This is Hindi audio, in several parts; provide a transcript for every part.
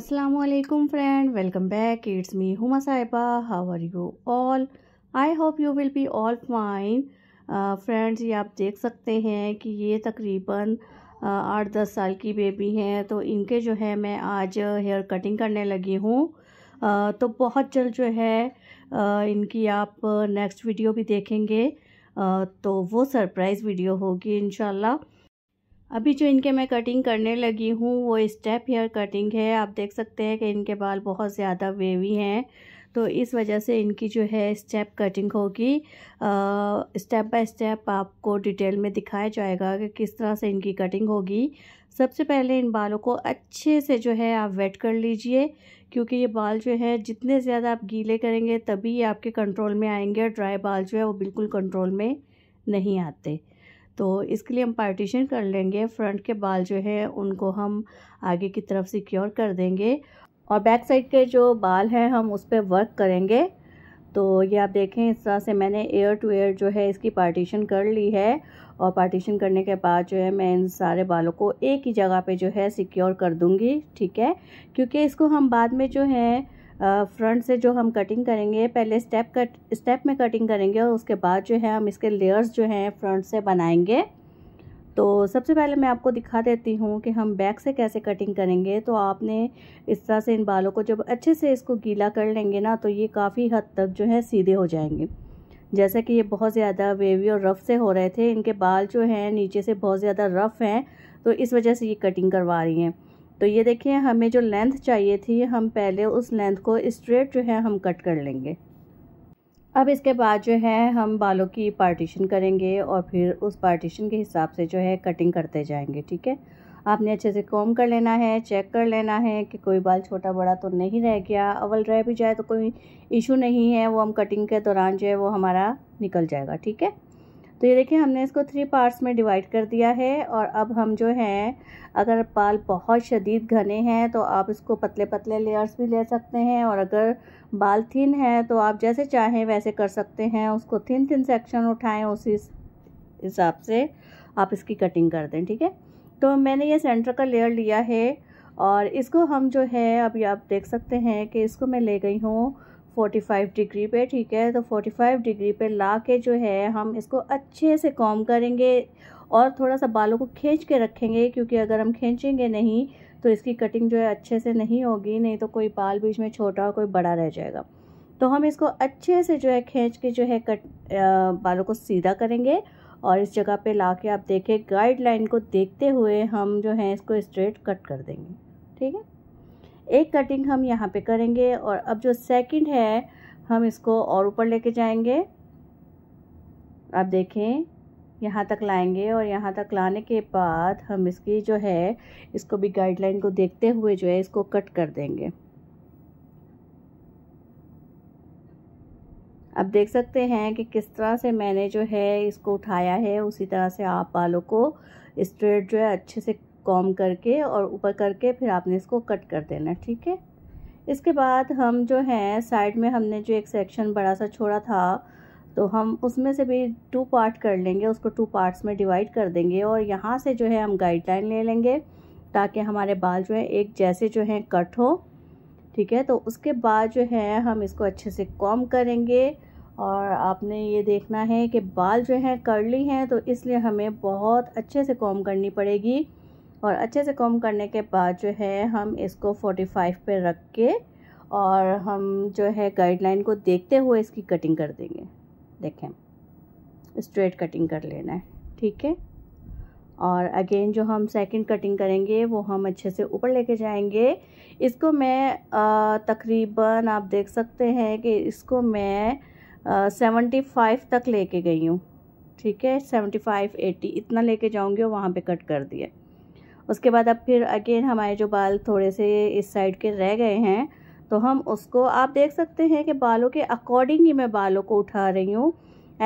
Aslam friend welcome back it's me Huma साहिबा how are you all I hope you will be all fine friends ये आप देख सकते हैं कि ये तकरीबन uh, आठ दस साल की बेबी हैं तो इनके जो है मैं आज हेयर uh, कटिंग करने लगी हूँ uh, तो बहुत जल्द जो है आ, इनकी आप नेक्स्ट वीडियो भी देखेंगे तो वो सरप्राइज़ वीडियो होगी इन अभी जो इनके मैं कटिंग करने लगी हूँ वो स्टेप हेयर कटिंग है आप देख सकते हैं कि इनके बाल बहुत ज़्यादा वेवी हैं तो इस वजह से इनकी जो है स्टेप कटिंग होगी स्टेप बाय स्टेप आपको डिटेल में दिखाया जाएगा कि किस तरह से इनकी कटिंग होगी सबसे पहले इन बालों को अच्छे से जो है आप वेट कर लीजिए क्योंकि ये बाल जो है जितने ज़्यादा आप गीले करेंगे तभी ये आपके कंट्रोल में आएंगे और ड्राई बाल जो है वो बिल्कुल कंट्रोल में नहीं आते तो इसके लिए हम पार्टीशन कर लेंगे फ्रंट के बाल जो है उनको हम आगे की तरफ सिक्योर कर देंगे और बैक साइड के जो बाल हैं हम उस पर वर्क करेंगे तो ये आप देखें इस तरह से मैंने एयर टू एयर जो है इसकी पार्टीशन कर ली है और पार्टीशन करने के बाद जो है मैं इन सारे बालों को एक ही जगह पे जो है सिक्योर कर दूंगी ठीक है क्योंकि इसको हम बाद में जो है फ्रंट से जो हम कटिंग करेंगे पहले स्टेप कट स्टेप में कटिंग करेंगे और उसके बाद जो है हम इसके लेयर्स जो हैं फ्रंट से बनाएंगे तो सबसे पहले मैं आपको दिखा देती हूँ कि हम बैक से कैसे कटिंग करेंगे तो आपने इस तरह से इन बालों को जब अच्छे से इसको गीला कर लेंगे ना तो ये काफ़ी हद तक जो है सीधे हो जाएंगे जैसा कि ये बहुत ज़्यादा वेवी और रफ़ से हो रहे थे इनके बाल जो हैं नीचे से बहुत ज़्यादा रफ़ हैं तो इस वजह से ये कटिंग करवा रही हैं तो ये देखिए हमें जो लेंथ चाहिए थी हम पहले उस लेंथ को स्ट्रेट जो है हम कट कर लेंगे अब इसके बाद जो है हम बालों की पार्टीशन करेंगे और फिर उस पार्टीशन के हिसाब से जो है कटिंग करते जाएंगे ठीक है आपने अच्छे से कॉम कर लेना है चेक कर लेना है कि कोई बाल छोटा बड़ा तो नहीं रह गया अवल रह भी जाए तो कोई इशू नहीं है वो हम कटिंग के दौरान जो है वो हमारा निकल जाएगा ठीक है तो ये देखिए हमने इसको थ्री पार्ट्स में डिवाइड कर दिया है और अब हम जो है अगर बाल बहुत शदीद घने हैं तो आप इसको पतले पतले लेयर्स भी ले सकते हैं और अगर बाल थिन है तो आप जैसे चाहें वैसे कर सकते हैं उसको थिन थिन सेक्शन उठाएं उसी हिसाब से आप इसकी कटिंग कर दें ठीक है तो मैंने ये सेंटर का लेयर लिया है और इसको हम जो है अभी आप देख सकते हैं कि इसको मैं ले गई हूँ 45 डिग्री पे ठीक है तो 45 डिग्री पे ला के जो है हम इसको अच्छे से कॉम करेंगे और थोड़ा सा बालों को खींच के रखेंगे क्योंकि अगर हम खींचेंगे नहीं तो इसकी कटिंग जो है अच्छे से नहीं होगी नहीं तो कोई बाल बीच में छोटा और कोई बड़ा रह जाएगा तो हम इसको अच्छे से जो है खींच के जो है कट आ, बालों को सीधा करेंगे और इस जगह पे ला के आप देखें गाइडलाइन को देखते हुए हम जो है इसको स्ट्रेट कट कर देंगे ठीक है एक कटिंग हम यहाँ पे करेंगे और अब जो सेकंड है हम इसको और ऊपर लेके जाएंगे आप देखें यहाँ तक लाएंगे और यहाँ तक लाने के बाद हम इसकी जो है इसको भी गाइडलाइन को देखते हुए जो है इसको कट कर देंगे अब देख सकते हैं कि किस तरह से मैंने जो है इसको उठाया है उसी तरह से आप बालों को स्ट्रेट जो है अच्छे से कॉम करके और ऊपर करके फिर आपने इसको कट कर देना ठीक है इसके बाद हम जो हैं साइड में हमने जो एक सेक्शन बड़ा सा छोड़ा था तो हम उसमें से भी टू पार्ट कर लेंगे उसको टू पार्ट्स में डिवाइड कर देंगे और यहाँ से जो है हम गाइडलाइन ले लेंगे ताकि हमारे बाल जो हैं एक जैसे जो हैं कट हो ठीक है तो उसके बाद जो है हम इसको अच्छे से कॉम करेंगे और आपने ये देखना है कि बाल जो हैं कर्ली हैं तो इसलिए हमें बहुत अच्छे से कॉम करनी पड़ेगी और अच्छे से कम करने के बाद जो है हम इसको 45 पे रख के और हम जो है गाइडलाइन को देखते हुए इसकी कटिंग कर देंगे देखें स्ट्रेट कटिंग कर लेना है ठीक है और अगेन जो हम सेकंड कटिंग करेंगे वो हम अच्छे से ऊपर लेके जाएंगे इसको मैं तकरीबन आप देख सकते हैं कि इसको मैं सेवेंटी फाइव तक लेके गई हूँ ठीक है सेवेंटी फाइव एटी इतना लेके जाऊँगी और वहाँ पे कट कर दिया उसके बाद अब फिर अगेन हमारे जो बाल थोड़े से इस साइड के रह गए हैं तो हम उसको आप देख सकते हैं कि बालों के अकॉर्डिंग ही मैं बालों को उठा रही हूँ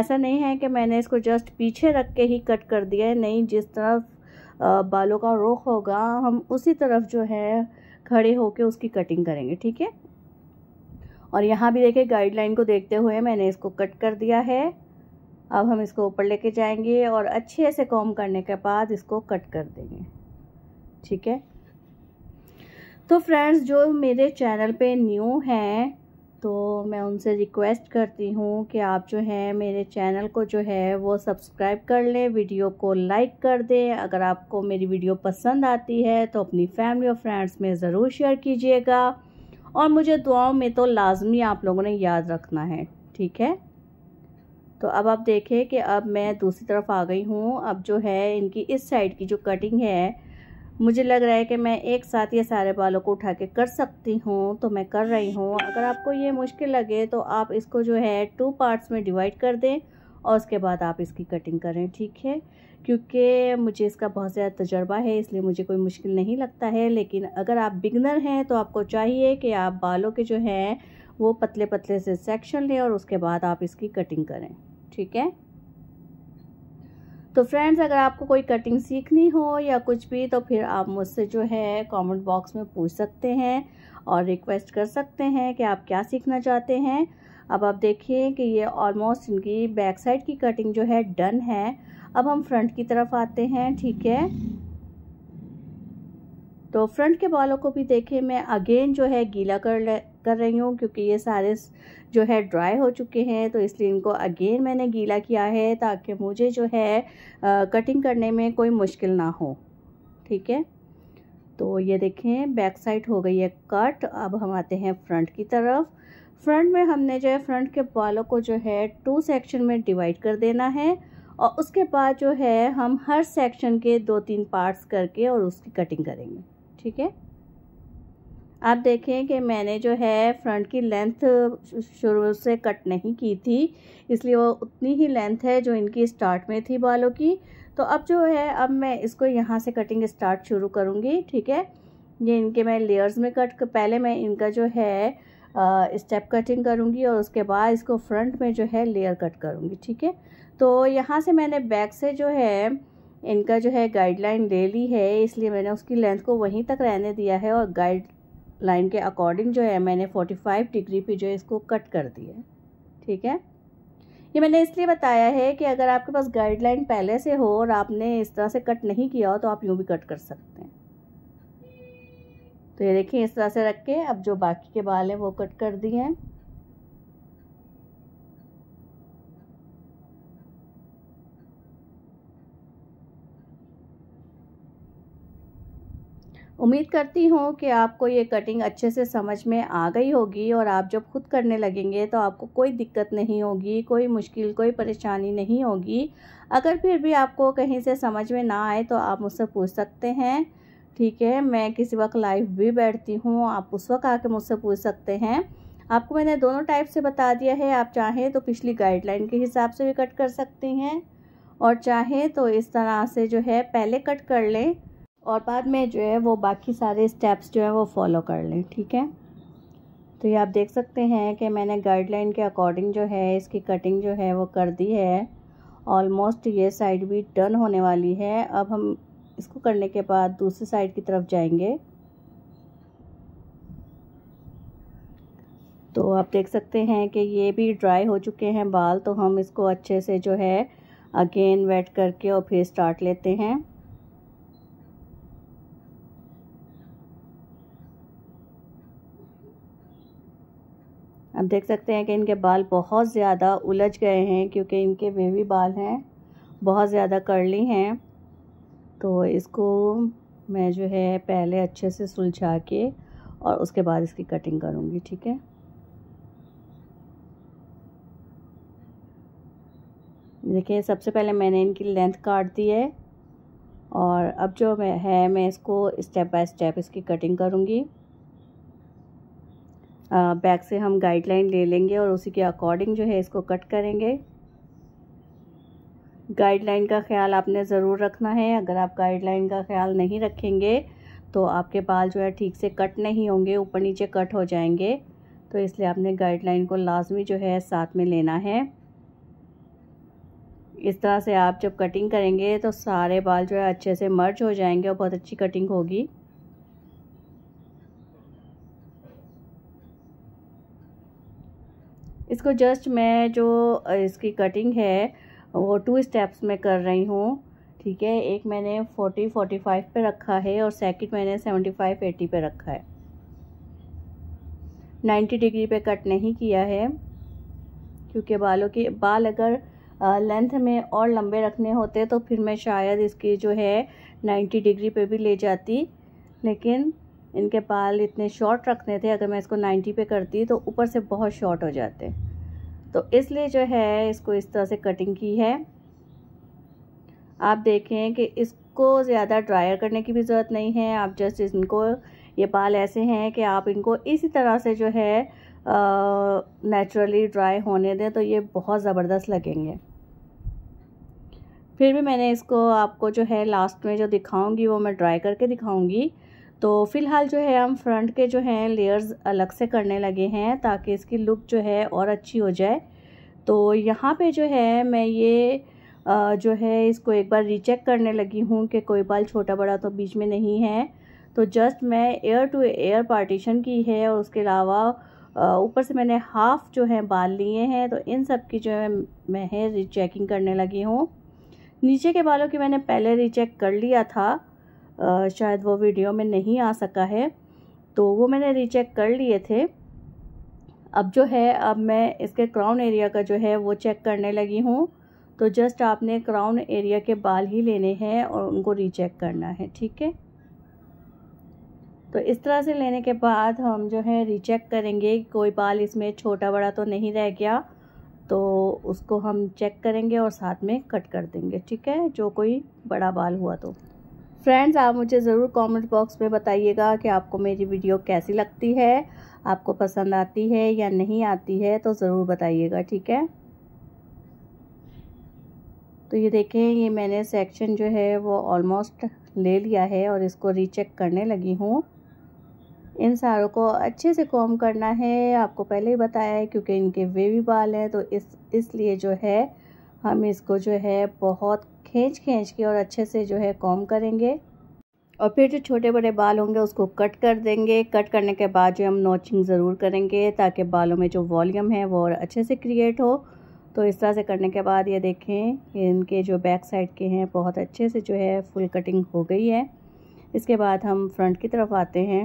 ऐसा नहीं है कि मैंने इसको जस्ट पीछे रख के ही कट कर दिया है नहीं जिस तरफ बालों का रुख होगा हम उसी तरफ जो है खड़े होके उसकी कटिंग करेंगे ठीक है और यहाँ भी देखिए गाइडलाइन को देखते हुए मैंने इसको कट कर दिया है अब हम इसको ऊपर लेके जाएंगे और अच्छे से कॉम करने के बाद इसको कट कर देंगे ठीक है तो फ्रेंड्स जो मेरे चैनल पे न्यू हैं तो मैं उनसे रिक्वेस्ट करती हूँ कि आप जो है मेरे चैनल को जो है वो सब्सक्राइब कर लें वीडियो को लाइक कर दें अगर आपको मेरी वीडियो पसंद आती है तो अपनी फैमिली और फ्रेंड्स में ज़रूर शेयर कीजिएगा और मुझे दुआओं में तो लाजमी आप लोगों ने याद रखना है ठीक है तो अब आप देखें कि अब मैं दूसरी तरफ आ गई हूँ अब जो है इनकी इस साइड की जो कटिंग है मुझे लग रहा है कि मैं एक साथ ये सारे बालों को उठा के कर सकती हूँ तो मैं कर रही हूँ अगर आपको ये मुश्किल लगे तो आप इसको जो है टू पार्ट्स में डिवाइड कर दें और उसके बाद आप इसकी कटिंग करें ठीक है क्योंकि मुझे इसका बहुत ज़्यादा तजर्बा है इसलिए मुझे कोई मुश्किल नहीं लगता है लेकिन अगर आप बिगनर हैं तो आपको चाहिए कि आप बालों के जो हैं वो पतले पतले से सेक्शन लें और उसके बाद आप इसकी कटिंग करें ठीक है तो फ्रेंड्स अगर आपको कोई कटिंग सीखनी हो या कुछ भी तो फिर आप मुझसे जो है कमेंट बॉक्स में पूछ सकते हैं और रिक्वेस्ट कर सकते हैं कि आप क्या सीखना चाहते हैं अब आप देखिए कि ये ऑलमोस्ट इनकी बैक साइड की कटिंग जो है डन है अब हम फ्रंट की तरफ आते हैं ठीक है तो फ्रंट के बालों को भी देखें मैं अगेन जो है गीला कर कर रही हूँ क्योंकि ये सारे जो है ड्राई हो चुके हैं तो इसलिए इनको अगेन मैंने गीला किया है ताकि मुझे जो है आ, कटिंग करने में कोई मुश्किल ना हो ठीक है तो ये देखें बैक साइड हो गई है कट अब हम आते हैं फ्रंट की तरफ फ्रंट में हमने जो है फ्रंट के बालों को जो है टू सेक्शन में डिवाइड कर देना है और उसके बाद जो है हम हर सेक्शन के दो तीन पार्ट्स करके और उसकी कटिंग करेंगे ठीक है आप देखें कि मैंने जो है फ्रंट की लेंथ शुरू से कट नहीं की थी इसलिए वो उतनी ही लेंथ है जो इनकी स्टार्ट में थी बालों की तो अब जो है अब मैं इसको यहाँ से कटिंग स्टार्ट शुरू करूँगी ठीक है ये इनके मैं लेयर्स में कट पहले मैं इनका जो है स्टेप कटिंग करूँगी और उसके बाद इसको फ्रंट में जो है लेयर कट करूँगी ठीक है तो यहाँ से मैंने बैक से जो है इनका जो है गाइडलाइन ले ली है इसलिए मैंने उसकी लेंथ को वहीं तक रहने दिया है और गाइड लाइन के अकॉर्डिंग जो है मैंने फोर्टी फाइव डिग्री पे जो है इसको कट कर दिया ठीक है ये मैंने इसलिए बताया है कि अगर आपके पास गाइडलाइन पहले से हो और आपने इस तरह से कट नहीं किया हो तो आप यूँ भी कट कर सकते हैं तो ये देखिए इस तरह से रख के अब जो बाकी के बाल हैं वो कट कर दिए हैं उम्मीद करती हूँ कि आपको ये कटिंग अच्छे से समझ में आ गई होगी और आप जब खुद करने लगेंगे तो आपको कोई दिक्कत नहीं होगी कोई मुश्किल कोई परेशानी नहीं होगी अगर फिर भी आपको कहीं से समझ में ना आए तो आप मुझसे पूछ सकते हैं ठीक है मैं किसी वक्त लाइव भी बैठती हूँ आप उस वक्त आके मुझसे पूछ सकते हैं आपको मैंने दोनों टाइप से बता दिया है आप चाहें तो पिछली गाइडलाइन के हिसाब से भी कट कर सकती हैं और चाहें तो इस तरह से जो है पहले कट कर लें और बाद में जो है वो बाकी सारे स्टेप्स जो है वो फॉलो कर लें ठीक है तो ये आप देख सकते हैं कि मैंने गाइडलाइन के अकॉर्डिंग जो है इसकी कटिंग जो है वो कर दी है ऑलमोस्ट ये साइड भी डन होने वाली है अब हम इसको करने के बाद दूसरी साइड की तरफ जाएंगे तो आप देख सकते हैं कि ये भी ड्राई हो चुके हैं बाल तो हम इसको अच्छे से जो है अगेन वेट करके और फिर स्टार्ट लेते हैं आप देख सकते हैं कि इनके बाल बहुत ज़्यादा उलझ गए हैं क्योंकि इनके वेवी बाल हैं बहुत ज़्यादा करली हैं तो इसको मैं जो है पहले अच्छे से सुलझा के और उसके बाद इसकी कटिंग करूँगी ठीक है देखिए सबसे पहले मैंने इनकी लेंथ काट दी है और अब जो मैं है मैं इसको स्टेप बाय स्टेप इसकी कटिंग करूँगी बैक से हम गाइडलाइन ले लेंगे और उसी के अकॉर्डिंग जो है इसको कट करेंगे गाइडलाइन का ख्याल आपने ज़रूर रखना है अगर आप गाइडलाइन का ख्याल नहीं रखेंगे तो आपके बाल जो है ठीक से कट नहीं होंगे ऊपर नीचे कट हो जाएंगे तो इसलिए आपने गाइडलाइन को लाजमी जो है साथ में लेना है इस तरह से आप जब कटिंग करेंगे तो सारे बाल जो है अच्छे से मर्ज हो जाएंगे और बहुत अच्छी कटिंग होगी इसको जस्ट मैं जो इसकी कटिंग है वो टू स्टेप्स में कर रही हूँ ठीक है एक मैंने फोर्टी फोर्टी फाइव पे रखा है और सेकंड मैंने सेवेंटी फाइव एटी पे रखा है नाइन्टी डिग्री पे कट नहीं किया है क्योंकि बालों के बाल अगर लेंथ में और लंबे रखने होते तो फिर मैं शायद इसकी जो है नाइन्टी डिग्री पे भी ले जाती लेकिन इनके बाल इतने शॉर्ट रखने थे अगर मैं इसको 90 पे करती तो ऊपर से बहुत शॉर्ट हो जाते तो इसलिए जो है इसको इस तरह से कटिंग की है आप देखें कि इसको ज़्यादा ड्रायर करने की भी ज़रूरत नहीं है आप जस्ट इनको ये बाल ऐसे हैं कि आप इनको इसी तरह से जो है नेचुरली ड्राई होने दें तो ये बहुत ज़बरदस्त लगेंगे फिर भी मैंने इसको आपको जो है लास्ट में जो दिखाऊंगी वो मैं ड्राई करके दिखाऊंगी तो फ़िलहाल जो है हम फ्रंट के जो हैं लेयर्स अलग से करने लगे हैं ताकि इसकी लुक जो है और अच्छी हो जाए तो यहाँ पे जो है मैं ये जो है इसको एक बार रीचेक करने लगी हूँ कि कोई बाल छोटा बड़ा तो बीच में नहीं है तो जस्ट मैं एयर टू एयर पार्टीशन की है और उसके अलावा ऊपर से मैंने हाफ़ जो है बाल लिए हैं तो इन सब की जो है मैं रीचेकिंग करने लगी हूँ नीचे के बालों की मैंने पहले रीचेक कर लिया था शायद वो वीडियो में नहीं आ सका है तो वो मैंने रीचेक कर लिए थे अब जो है अब मैं इसके क्राउन एरिया का जो है वो चेक करने लगी हूँ तो जस्ट आपने क्राउन एरिया के बाल ही लेने हैं और उनको रीचेक करना है ठीक है तो इस तरह से लेने के बाद हम जो है रीचेक करेंगे कोई बाल इसमें छोटा बड़ा तो नहीं रह गया तो उसको हम चेक करेंगे और साथ में कट कर देंगे ठीक है जो कोई बड़ा बाल हुआ तो फ्रेंड्स आप मुझे ज़रूर कमेंट बॉक्स में बताइएगा कि आपको मेरी वीडियो कैसी लगती है आपको पसंद आती है या नहीं आती है तो ज़रूर बताइएगा ठीक है तो ये देखें ये मैंने सेक्शन जो है वो ऑलमोस्ट ले लिया है और इसको रीचेक करने लगी हूँ इन सारों को अच्छे से कॉम करना है आपको पहले ही बताया है क्योंकि इनके वेवी बाल हैं तो इस इसलिए जो है हम इसको जो है बहुत खींच खींच के और अच्छे से जो है कॉम करेंगे और फिर जो छोटे बड़े बाल होंगे उसको कट कर देंगे कट करने के बाद जो हम नोचिंग ज़रूर करेंगे ताकि बालों में जो वॉल्यूम है वो और अच्छे से क्रिएट हो तो इस तरह से करने के बाद ये देखें इनके जो बैक साइड के हैं बहुत अच्छे से जो है फुल कटिंग हो गई है इसके बाद हम फ्रंट की तरफ आते हैं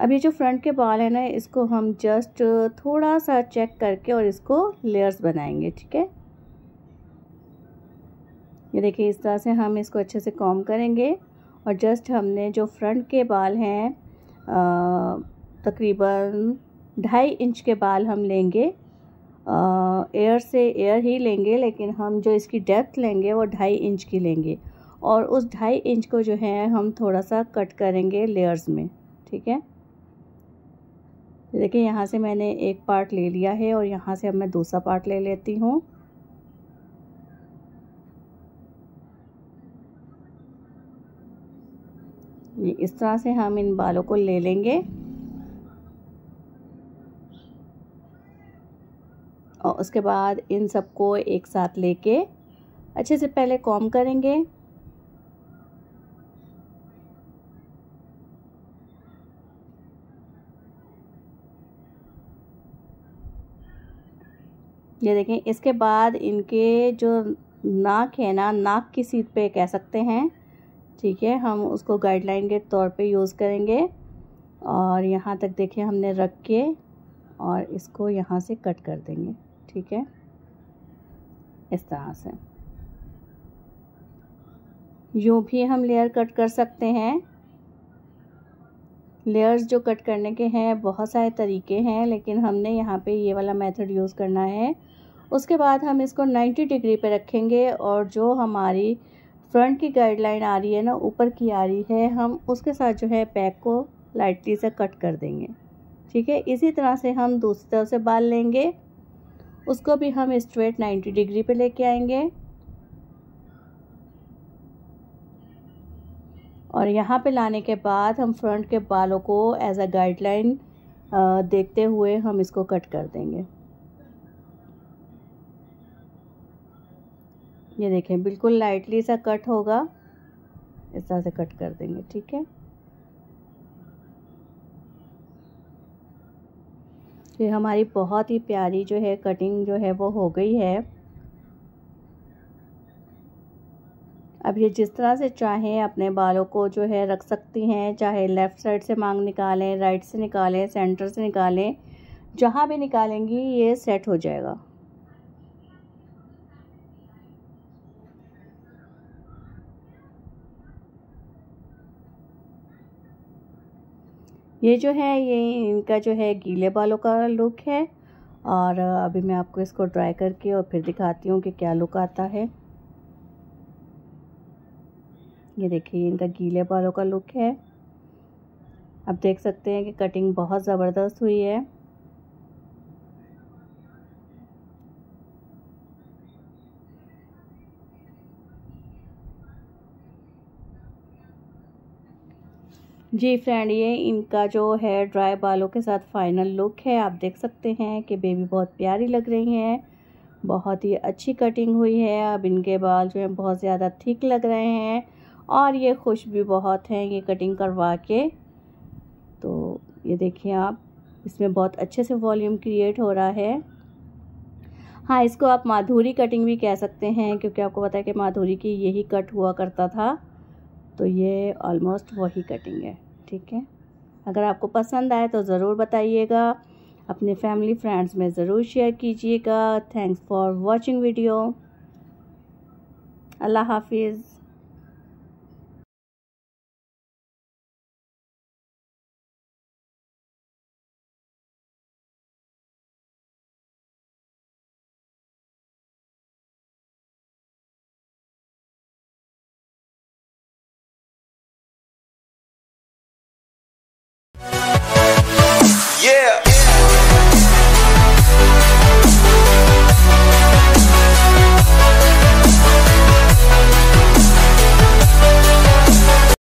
अब ये जो फ्रंट के बाल है ना इसको हम जस्ट थोड़ा सा चेक करके और इसको लेयर्स बनाएंगे ठीक है ये देखिए इस तरह से हम इसको अच्छे से कॉम करेंगे और जस्ट हमने जो फ्रंट के बाल हैं तकरीबन ढाई इंच के बाल हम लेंगे एयर से एयर ही लेंगे लेकिन हम जो इसकी डेप्थ लेंगे वो ढाई इंच की लेंगे और उस ढाई इंच को जो है हम थोड़ा सा कट करेंगे लेयर्स में ठीक है देखिए यहाँ से मैंने एक पार्ट ले लिया है और यहाँ से अब मैं दूसरा पार्ट ले लेती हूँ इस तरह से हम इन बालों को ले लेंगे और उसके बाद इन सबको एक साथ लेके अच्छे से पहले कॉम करेंगे ये देखें इसके बाद इनके जो नाक है ना नाक की सीट पे कह सकते हैं ठीक है हम उसको गाइडलाइन के तौर पे यूज़ करेंगे और यहाँ तक देखिए हमने रख के और इसको यहाँ से कट कर देंगे ठीक है इस तरह से यूँ भी हम लेयर कट कर सकते हैं लेयर्स जो कट करने के हैं बहुत सारे तरीके हैं लेकिन हमने यहाँ पे ये वाला मेथड यूज़ करना है उसके बाद हम इसको 90 डिग्री पे रखेंगे और जो हमारी फ्रंट की गाइडलाइन आ रही है ना ऊपर की आ रही है हम उसके साथ जो है पैक को लाइटली से कट कर देंगे ठीक है इसी तरह से हम दूसरी तरफ से बाल लेंगे उसको भी हम स्ट्रेट 90 डिग्री पे लेके आएंगे और यहाँ पे लाने के बाद हम फ्रंट के बालों को एज अ गाइडलाइन देखते हुए हम इसको कट कर देंगे ये देखें बिल्कुल लाइटली सा कट होगा इस तरह से कट कर देंगे ठीक है ये हमारी बहुत ही प्यारी जो है कटिंग जो है वो हो गई है अब ये जिस तरह से चाहें अपने बालों को जो है रख सकती हैं चाहे लेफ़्ट साइड से मांग निकालें राइट से निकालें सेंटर से निकालें जहाँ भी निकालेंगी ये सेट हो जाएगा ये जो है ये इनका जो है गीले बालों का लुक है और अभी मैं आपको इसको ड्राई करके और फिर दिखाती हूँ कि क्या लुक आता है ये देखिए इनका गीले बालों का लुक है आप देख सकते हैं कि कटिंग बहुत ज़बरदस्त हुई है जी फ्रेंड ये इनका जो है ड्राई बालों के साथ फाइनल लुक है आप देख सकते हैं कि बेबी बहुत प्यारी लग रही हैं बहुत ही अच्छी कटिंग हुई है अब इनके बाल जो है बहुत ज़्यादा थिक लग रहे हैं और ये खुश भी बहुत हैं ये कटिंग करवा के तो ये देखिए आप इसमें बहुत अच्छे से वॉल्यूम क्रिएट हो रहा है हाँ इसको आप माधुरी कटिंग भी कह सकते हैं क्योंकि आपको पता है कि माधुरी की यही कट हुआ करता था तो ये ऑलमोस्ट वही कटिंग है ठीक है अगर आपको पसंद आए तो ज़रूर बताइएगा अपने फैमिली फ्रेंड्स में ज़रूर शेयर कीजिएगा thanks for watching video Allah हाफिज़